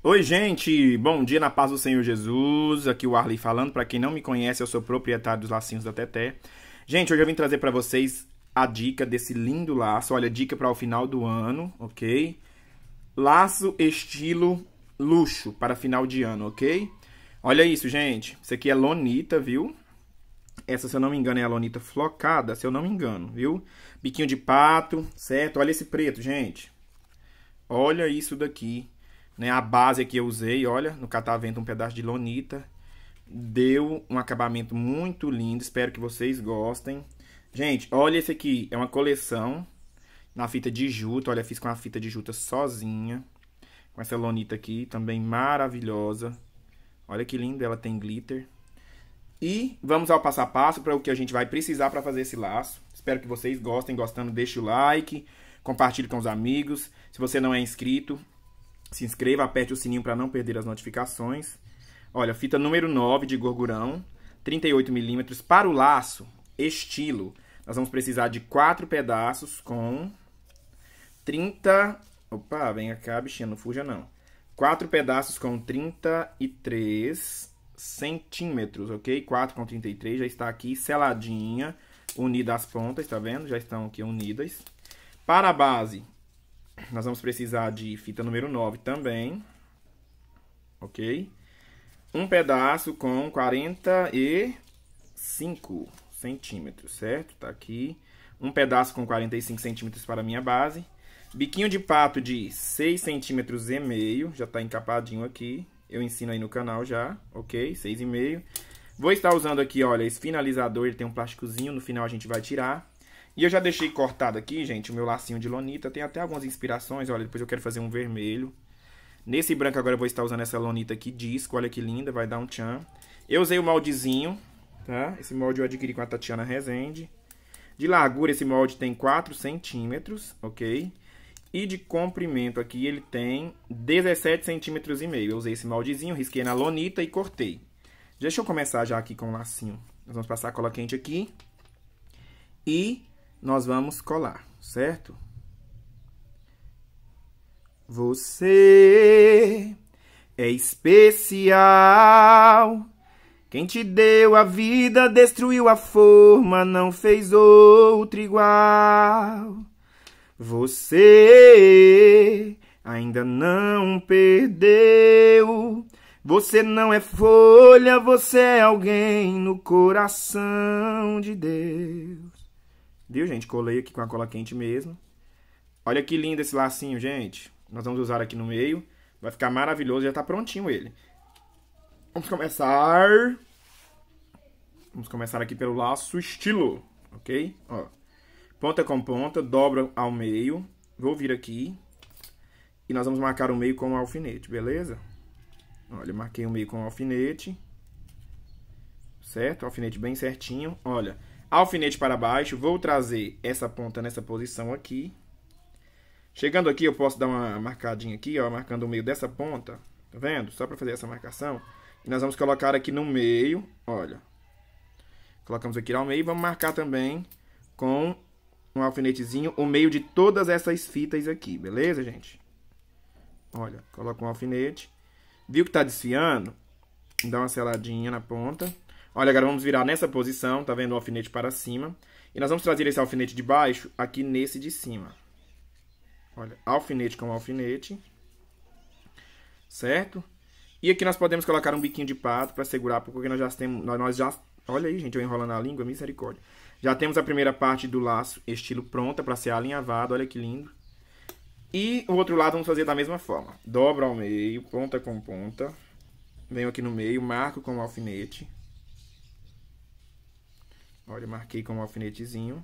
Oi, gente! Bom dia na paz do Senhor Jesus. Aqui o Arley falando. Para quem não me conhece, eu sou proprietário dos lacinhos da Teté. Gente, hoje eu vim trazer para vocês a dica desse lindo laço. Olha, dica para o final do ano, ok? Laço estilo luxo para final de ano, ok? Olha isso, gente. Isso aqui é lonita, viu? Essa, se eu não me engano, é a lonita flocada, se eu não me engano, viu? Biquinho de pato, certo? Olha esse preto, gente. Olha isso daqui. Né? A base que eu usei, olha, no catavento um pedaço de lonita. Deu um acabamento muito lindo, espero que vocês gostem. Gente, olha esse aqui, é uma coleção na fita de juta. Olha, fiz com a fita de juta sozinha. Com essa lonita aqui, também maravilhosa. Olha que lindo, ela tem glitter. E vamos ao passo a passo para o que a gente vai precisar para fazer esse laço. Espero que vocês gostem. Gostando, deixe o like, compartilhe com os amigos. Se você não é inscrito, se inscreva, aperte o sininho para não perder as notificações. Olha, fita número 9 de gorgurão, 38 milímetros para o laço, estilo. Nós vamos precisar de quatro pedaços com 30... Opa, vem cá, bichinha, não fuja não. Quatro pedaços com 33 centímetros, ok? 4 com 33 já está aqui seladinha, unida as pontas, tá vendo? Já estão aqui unidas. Para a base, nós vamos precisar de fita número 9 também. Ok? Um pedaço com 45 centímetros, certo? Tá aqui. Um pedaço com 45 centímetros para a minha base. Biquinho de pato de 6 centímetros e meio. Já tá encapadinho aqui. Eu ensino aí no canal já, ok? 6,5. Vou estar usando aqui, olha, esse finalizador. Ele tem um plásticozinho. No final a gente vai tirar. E eu já deixei cortado aqui, gente, o meu lacinho de lonita. Tem até algumas inspirações, olha, depois eu quero fazer um vermelho. Nesse branco agora eu vou estar usando essa lonita aqui, disco, olha que linda, vai dar um tchan. Eu usei o moldezinho, tá? Esse molde eu adquiri com a Tatiana Rezende. De largura esse molde tem 4 centímetros, ok? E de comprimento aqui ele tem 17 centímetros e meio. Eu usei esse moldezinho, risquei na lonita e cortei. Deixa eu começar já aqui com o lacinho. Nós vamos passar a cola quente aqui. E nós vamos colar, certo? Você é especial. Quem te deu a vida, destruiu a forma, não fez outro igual. Você ainda não perdeu. Você não é folha, você é alguém no coração de Deus. Viu, gente? Colei aqui com a cola quente mesmo. Olha que lindo esse lacinho, gente. Nós vamos usar aqui no meio. Vai ficar maravilhoso, já tá prontinho ele. Vamos começar... Vamos começar aqui pelo laço estilo, ok? Ó, ponta com ponta, dobra ao meio. Vou vir aqui. E nós vamos marcar o meio com o alfinete, beleza? Olha, marquei o meio com o alfinete. Certo? O alfinete bem certinho. Olha, alfinete para baixo, vou trazer essa ponta nessa posição aqui. Chegando aqui, eu posso dar uma marcadinha aqui, ó, marcando o meio dessa ponta, tá vendo? Só para fazer essa marcação. E nós vamos colocar aqui no meio, olha. Colocamos aqui ao meio e vamos marcar também com um alfinetezinho o meio de todas essas fitas aqui, beleza, gente? Olha, coloca um alfinete. Viu que tá desfiando? Dá uma seladinha na ponta. Olha, agora vamos virar nessa posição, tá vendo? O alfinete para cima. E nós vamos trazer esse alfinete de baixo aqui nesse de cima. Olha, alfinete com alfinete. Certo? E aqui nós podemos colocar um biquinho de pato para segurar, porque nós já temos... Nós já, olha aí, gente, eu enrolando a língua, misericórdia. Já temos a primeira parte do laço estilo pronta para ser alinhavado, olha que lindo. E o outro lado vamos fazer da mesma forma. Dobra ao meio, ponta com ponta. Venho aqui no meio, marco com o alfinete. Olha, marquei com um alfinetezinho.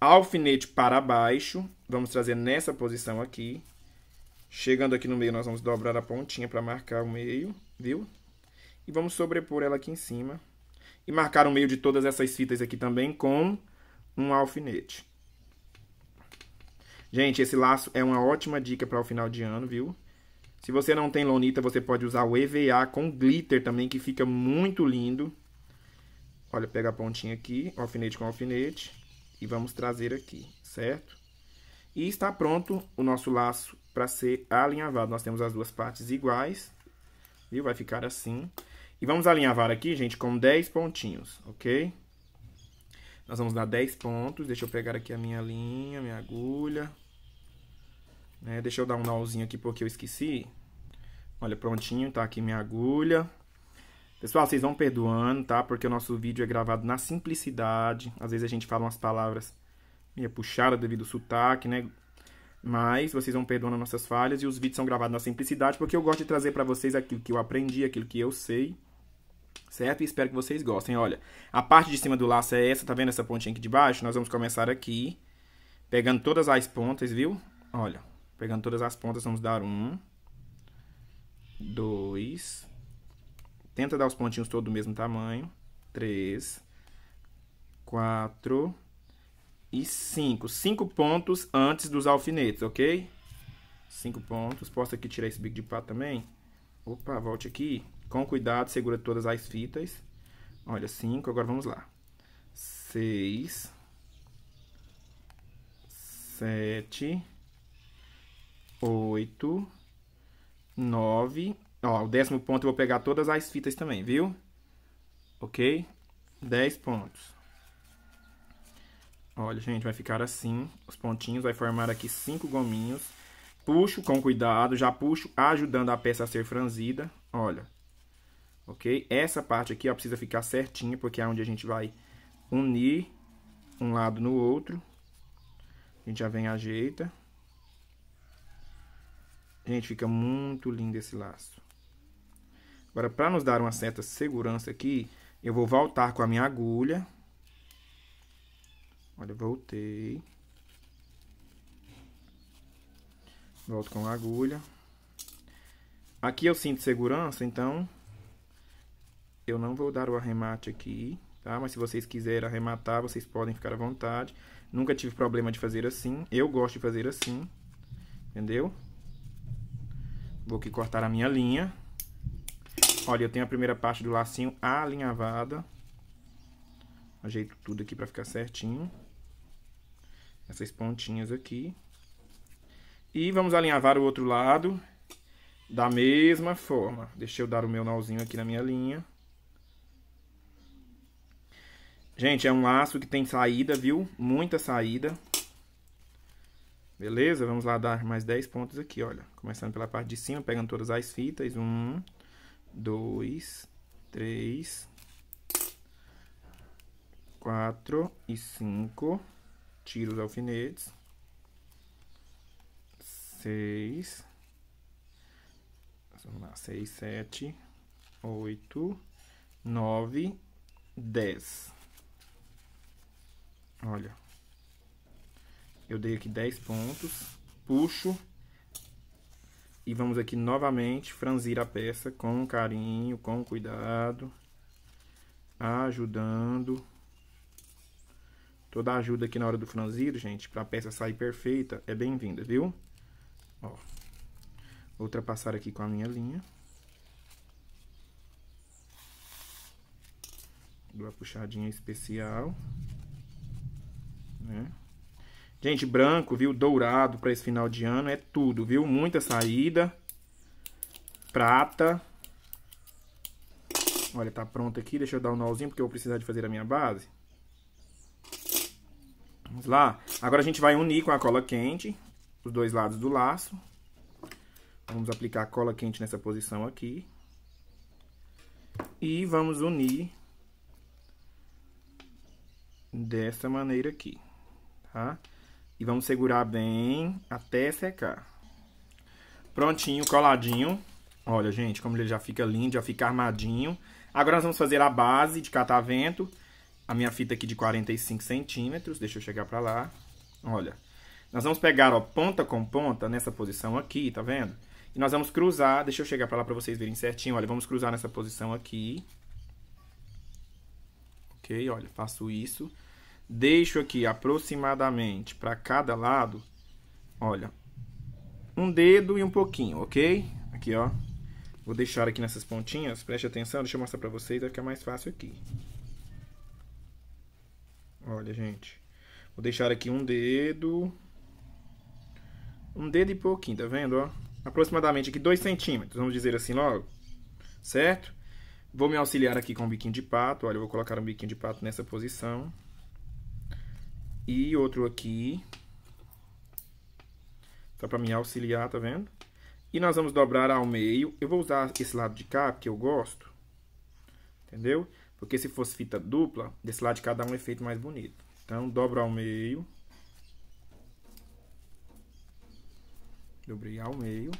Alfinete para baixo. Vamos trazer nessa posição aqui. Chegando aqui no meio, nós vamos dobrar a pontinha para marcar o meio, viu? E vamos sobrepor ela aqui em cima. E marcar o meio de todas essas fitas aqui também com um alfinete. Gente, esse laço é uma ótima dica para o final de ano, viu? Se você não tem lonita, você pode usar o EVA com glitter também, que fica muito lindo. Olha, pega a pontinha aqui, alfinete com alfinete, e vamos trazer aqui, certo? E está pronto o nosso laço para ser alinhavado. Nós temos as duas partes iguais, viu? Vai ficar assim. E vamos alinhavar aqui, gente, com 10 pontinhos, ok? Nós vamos dar 10 pontos. Deixa eu pegar aqui a minha linha, minha agulha. Né? Deixa eu dar um nozinho aqui porque eu esqueci. Olha, prontinho, tá aqui minha agulha. Pessoal, vocês vão perdoando, tá? Porque o nosso vídeo é gravado na simplicidade. Às vezes a gente fala umas palavras meio puxada devido ao sotaque, né? Mas vocês vão perdoando nossas falhas e os vídeos são gravados na simplicidade, porque eu gosto de trazer para vocês aquilo que eu aprendi, aquilo que eu sei, certo? E espero que vocês gostem. Olha, a parte de cima do laço é essa, tá vendo essa pontinha aqui de baixo? Nós vamos começar aqui, pegando todas as pontas, viu? Olha, pegando todas as pontas, vamos dar um, dois, Tenta dar os pontinhos todos do mesmo tamanho. Três. Quatro. E cinco. Cinco pontos antes dos alfinetes, ok? Cinco pontos. Posso aqui tirar esse bico de pá também? Opa, volte aqui. Com cuidado, segura todas as fitas. Olha, cinco. Agora vamos lá. Seis. Sete. Oito. Nove. Ó, o décimo ponto eu vou pegar todas as fitas também, viu? Ok? 10 pontos. Olha, gente, vai ficar assim, os pontinhos, vai formar aqui cinco gominhos. Puxo com cuidado, já puxo ajudando a peça a ser franzida, olha. Ok? Essa parte aqui, ó, precisa ficar certinha, porque é onde a gente vai unir um lado no outro. A gente já vem ajeita. Gente, fica muito lindo esse laço. Agora, para nos dar uma certa segurança aqui, eu vou voltar com a minha agulha. Olha, voltei. Volto com a agulha. Aqui eu sinto segurança, então eu não vou dar o arremate aqui, tá? Mas se vocês quiserem arrematar, vocês podem ficar à vontade. Nunca tive problema de fazer assim. Eu gosto de fazer assim, entendeu? Vou aqui cortar a minha linha. Olha, eu tenho a primeira parte do lacinho alinhavada. Ajeito tudo aqui pra ficar certinho. Essas pontinhas aqui. E vamos alinhavar o outro lado da mesma forma. Deixa eu dar o meu nozinho aqui na minha linha. Gente, é um laço que tem saída, viu? Muita saída. Beleza? Vamos lá dar mais 10 pontos aqui, olha. Começando pela parte de cima, pegando todas as fitas. Um, dois, três, quatro e cinco. Tiro os alfinetes. Seis. Vamos lá, seis, sete, oito, nove, dez. Olha. Eu dei aqui dez pontos. Puxo e vamos aqui novamente franzir a peça com carinho, com cuidado, ajudando. Toda ajuda aqui na hora do franzido, gente, para a peça sair perfeita, é bem-vinda, viu? Ó, ultrapassar aqui com a minha linha. Dou puxadinha especial, né? Gente, branco, viu? Dourado para esse final de ano é tudo, viu? Muita saída. Prata. Olha, tá pronto aqui. Deixa eu dar um nozinho porque eu vou precisar de fazer a minha base. Vamos lá. Agora a gente vai unir com a cola quente os dois lados do laço. Vamos aplicar a cola quente nessa posição aqui. E vamos unir dessa maneira aqui, tá? E vamos segurar bem até secar. Prontinho, coladinho. Olha, gente, como ele já fica lindo, já fica armadinho. Agora nós vamos fazer a base de catavento. A minha fita aqui de 45 centímetros. Deixa eu chegar pra lá. Olha. Nós vamos pegar, ó, ponta com ponta, nessa posição aqui, tá vendo? E nós vamos cruzar, deixa eu chegar pra lá pra vocês verem certinho. Olha, vamos cruzar nessa posição aqui. Ok, olha, faço isso. Deixo aqui aproximadamente para cada lado, olha, um dedo e um pouquinho, ok? Aqui, ó. Vou deixar aqui nessas pontinhas, preste atenção, deixa eu mostrar para vocês, vai ficar mais fácil aqui. Olha, gente. Vou deixar aqui um dedo. Um dedo e pouquinho, tá vendo, ó? Aproximadamente aqui dois centímetros, vamos dizer assim logo. Certo? Vou me auxiliar aqui com o biquinho de pato. Olha, eu vou colocar um biquinho de pato nessa posição. E outro aqui. Só tá para me auxiliar, tá vendo? E nós vamos dobrar ao meio. Eu vou usar esse lado de cá, porque eu gosto. Entendeu? Porque se fosse fita dupla, desse lado de cá dá um efeito mais bonito. Então, dobro ao meio. Dobrei ao meio.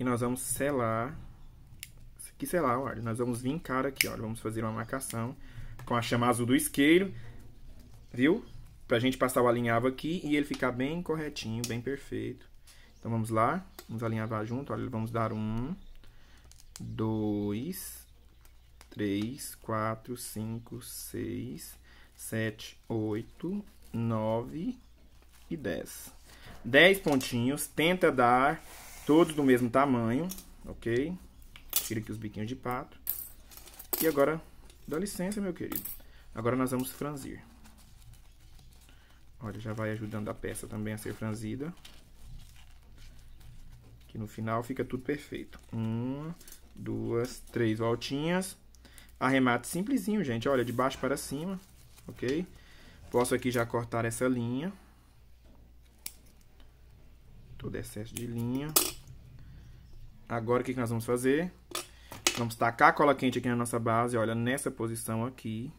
E nós vamos selar. que selar, olha. Nós vamos vincar aqui, olha. Vamos fazer uma marcação com a chama azul do isqueiro viu? Pra gente passar o alinhavo aqui e ele ficar bem corretinho, bem perfeito. Então vamos lá, vamos alinhavar junto, olha, vamos dar um, dois, três, quatro, cinco, seis, sete, oito, nove e dez. Dez pontinhos, tenta dar todos do mesmo tamanho, ok? Tira aqui os biquinhos de pato. E agora, dá licença, meu querido. Agora nós vamos franzir. Olha, já vai ajudando a peça também a ser franzida. Que no final fica tudo perfeito. Uma, duas, três voltinhas. Arremate simplesinho, gente. Olha, de baixo para cima, ok? Posso aqui já cortar essa linha. Todo excesso de linha. Agora, o que, que nós vamos fazer? Vamos tacar a cola quente aqui na nossa base, olha, nessa posição aqui,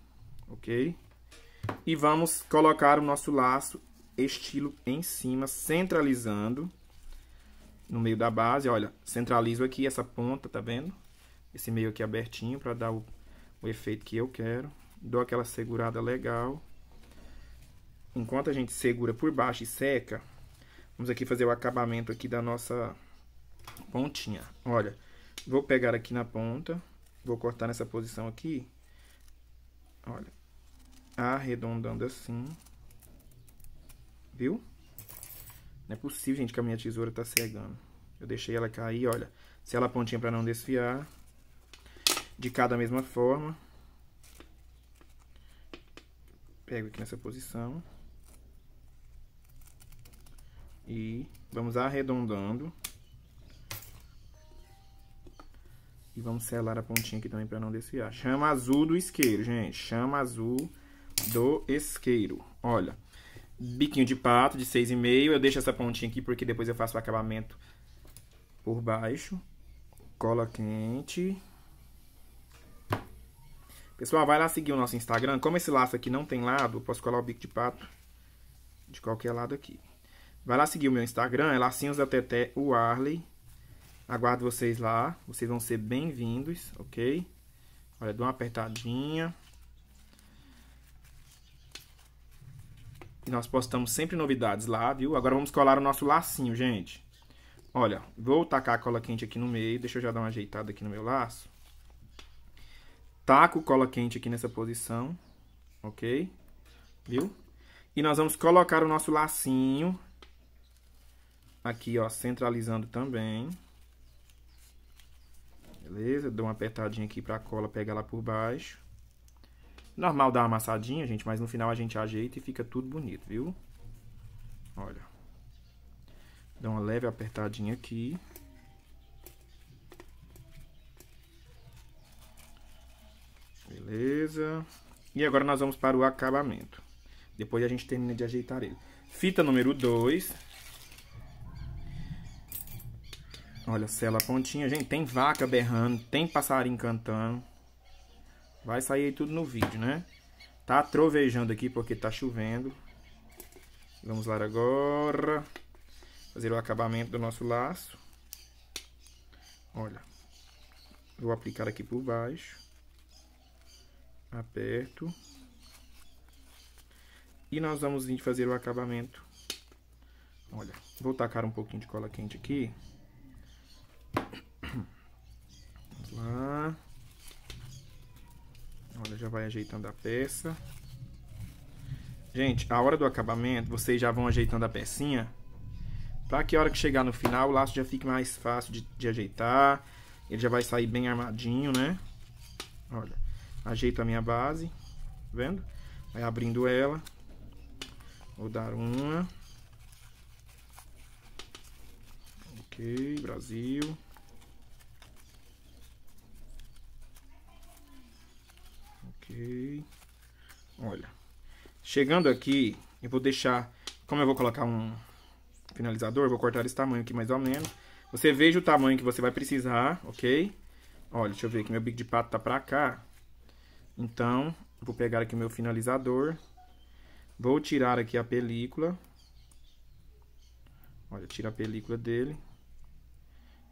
ok? E vamos colocar o nosso laço estilo em cima, centralizando no meio da base. Olha, centralizo aqui essa ponta, tá vendo? Esse meio aqui abertinho para dar o, o efeito que eu quero. Dou aquela segurada legal. Enquanto a gente segura por baixo e seca, vamos aqui fazer o acabamento aqui da nossa pontinha. Olha, vou pegar aqui na ponta, vou cortar nessa posição aqui. Olha, arredondando assim. Viu? Não é possível, gente, que a minha tesoura tá cegando. Eu deixei ela cair, olha. Se ela pontinha para não desfiar. De cada mesma forma. Pego aqui nessa posição. E vamos arredondando. E vamos selar a pontinha aqui também para não desfiar. Chama azul do isqueiro, gente. Chama azul do isqueiro. Olha, biquinho de pato de 6,5. Eu deixo essa pontinha aqui porque depois eu faço o acabamento por baixo. Cola quente. Pessoal, vai lá seguir o nosso Instagram. Como esse laço aqui não tem lado, eu posso colar o bico de pato de qualquer lado aqui. Vai lá seguir o meu Instagram, é Lacinhos da Teté, o Arley. Aguardo vocês lá. Vocês vão ser bem-vindos, ok? Olha, dou uma apertadinha. nós postamos sempre novidades lá, viu? Agora vamos colar o nosso lacinho, gente. Olha, vou tacar a cola quente aqui no meio. Deixa eu já dar uma ajeitada aqui no meu laço. Taco cola quente aqui nessa posição. Ok? Viu? E nós vamos colocar o nosso lacinho. Aqui, ó, centralizando também. Beleza? Dou uma apertadinha aqui pra cola pegar lá por baixo. Normal dar uma amassadinha, gente, mas no final a gente ajeita e fica tudo bonito, viu? Olha. Dá uma leve apertadinha aqui. Beleza. E agora nós vamos para o acabamento. Depois a gente termina de ajeitar ele. Fita número 2. Olha, sela a pontinha. Gente, tem vaca berrando, tem passarinho cantando. Vai sair aí tudo no vídeo, né? Tá trovejando aqui porque tá chovendo. Vamos lá agora. Fazer o acabamento do nosso laço. Olha. Vou aplicar aqui por baixo. Aperto. E nós vamos vir fazer o acabamento. Olha, vou tacar um pouquinho de cola quente aqui. Vamos lá já vai ajeitando a peça. Gente, a hora do acabamento, vocês já vão ajeitando a pecinha. Pra que a hora que chegar no final, o laço já fique mais fácil de, de ajeitar. Ele já vai sair bem armadinho, né? Olha, ajeito a minha base. Tá vendo? Vai abrindo ela. Vou dar uma. Ok, Brasil. Olha. Chegando aqui, eu vou deixar... Como eu vou colocar um finalizador, eu vou cortar esse tamanho aqui mais ou menos. Você veja o tamanho que você vai precisar, ok? Olha, deixa eu ver aqui, meu bico de pato tá pra cá. Então, vou pegar aqui o meu finalizador. Vou tirar aqui a película. Olha, tira a película dele.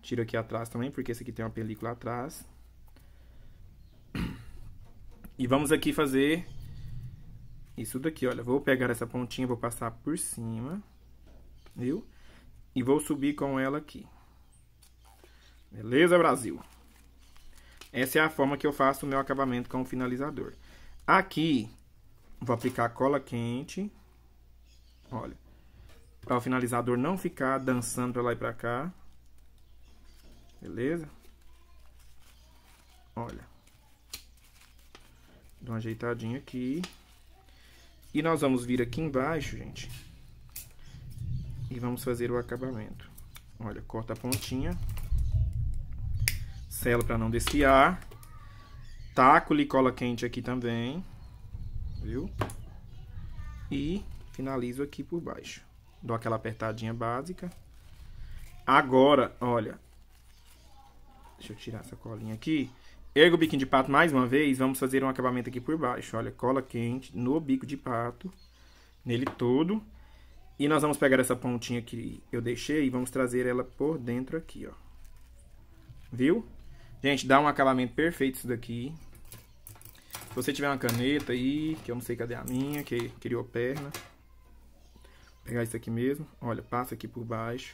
Tira aqui atrás também, porque esse aqui tem uma película atrás. E vamos aqui fazer isso daqui, olha. Vou pegar essa pontinha, vou passar por cima, viu? E vou subir com ela aqui. Beleza, Brasil? Essa é a forma que eu faço o meu acabamento com o finalizador. Aqui, vou aplicar cola quente. Olha. Para o finalizador não ficar dançando para lá e para cá. Beleza? Olha. Dá uma ajeitadinha aqui. E nós vamos vir aqui embaixo, gente. E vamos fazer o acabamento. Olha, corta a pontinha. Sela para não desfiar. Taco cola quente aqui também. Viu? E finalizo aqui por baixo. Dou aquela apertadinha básica. Agora, olha. Deixa eu tirar essa colinha aqui. Ergo o biquinho de pato mais uma vez, vamos fazer um acabamento aqui por baixo. Olha, cola quente no bico de pato, nele todo. E nós vamos pegar essa pontinha que eu deixei e vamos trazer ela por dentro aqui, ó. Viu? Gente, dá um acabamento perfeito isso daqui. Se você tiver uma caneta aí, que eu não sei cadê a minha, que criou perna. Vou pegar isso aqui mesmo. Olha, passa aqui por baixo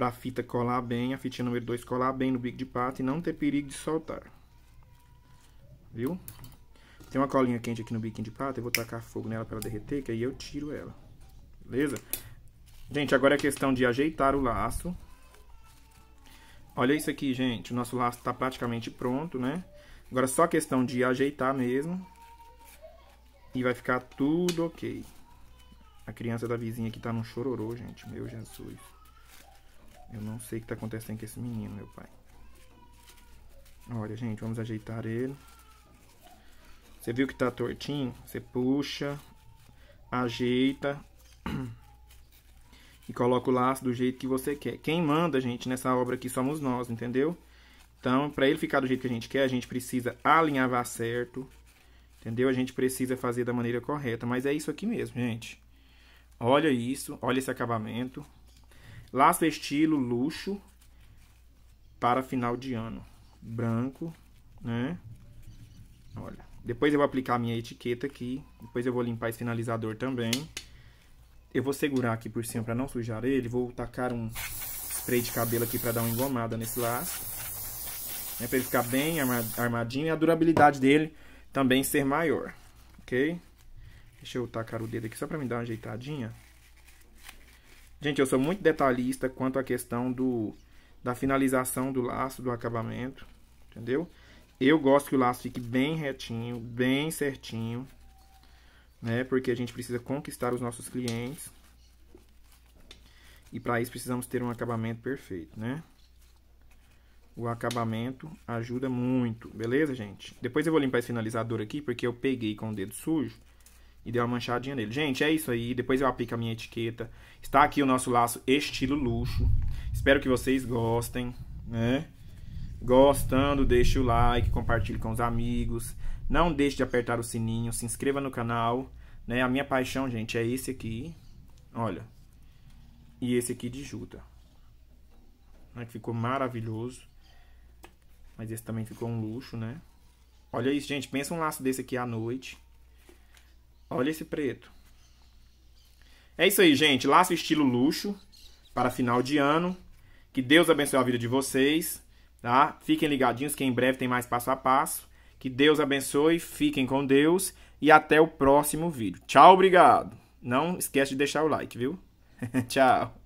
para a fita colar bem, a fitinha número 2 colar bem no bico de pato e não ter perigo de soltar. Viu? Tem uma colinha quente aqui no biquinho de pato, eu vou tacar fogo nela para ela derreter, que aí eu tiro ela. Beleza? Gente, agora é questão de ajeitar o laço. Olha isso aqui, gente. O nosso laço está praticamente pronto, né? Agora é só questão de ajeitar mesmo. E vai ficar tudo ok. A criança da vizinha aqui tá num chororô, gente. Meu Jesus. Eu não sei o que está acontecendo com esse menino, meu pai. Olha, gente, vamos ajeitar ele. Você viu que tá tortinho? Você puxa, ajeita e coloca o laço do jeito que você quer. Quem manda, gente, nessa obra aqui somos nós, entendeu? Então, para ele ficar do jeito que a gente quer, a gente precisa alinhavar certo, entendeu? A gente precisa fazer da maneira correta, mas é isso aqui mesmo, gente. Olha isso, olha esse acabamento. Laço estilo luxo para final de ano. Branco, né? Olha. Depois eu vou aplicar minha etiqueta aqui. Depois eu vou limpar esse finalizador também. Eu vou segurar aqui por cima para não sujar ele. Vou tacar um spray de cabelo aqui para dar uma engomada nesse laço. Né, para ele ficar bem armadinho e a durabilidade dele também ser maior, ok? Deixa eu tacar o dedo aqui só para me dar uma ajeitadinha. Gente, eu sou muito detalhista quanto à questão do, da finalização do laço, do acabamento, entendeu? Eu gosto que o laço fique bem retinho, bem certinho, né? Porque a gente precisa conquistar os nossos clientes. E para isso precisamos ter um acabamento perfeito, né? O acabamento ajuda muito, beleza, gente? Depois eu vou limpar esse finalizador aqui, porque eu peguei com o dedo sujo e deu uma manchadinha nele. Gente, é isso aí. Depois eu aplico a minha etiqueta. Está aqui o nosso laço estilo luxo. Espero que vocês gostem, né? Gostando, deixe o like, compartilhe com os amigos. Não deixe de apertar o sininho, se inscreva no canal, né? A minha paixão, gente, é esse aqui. Olha. E esse aqui de juta. Né? Que ficou maravilhoso. Mas esse também ficou um luxo, né? Olha isso, gente. Pensa um laço desse aqui à noite. Olha esse preto. É isso aí, gente. Laço estilo luxo para final de ano. Que Deus abençoe a vida de vocês, tá? Fiquem ligadinhos que em breve tem mais passo a passo. Que Deus abençoe, fiquem com Deus e até o próximo vídeo. Tchau, obrigado. Não esquece de deixar o like, viu? Tchau.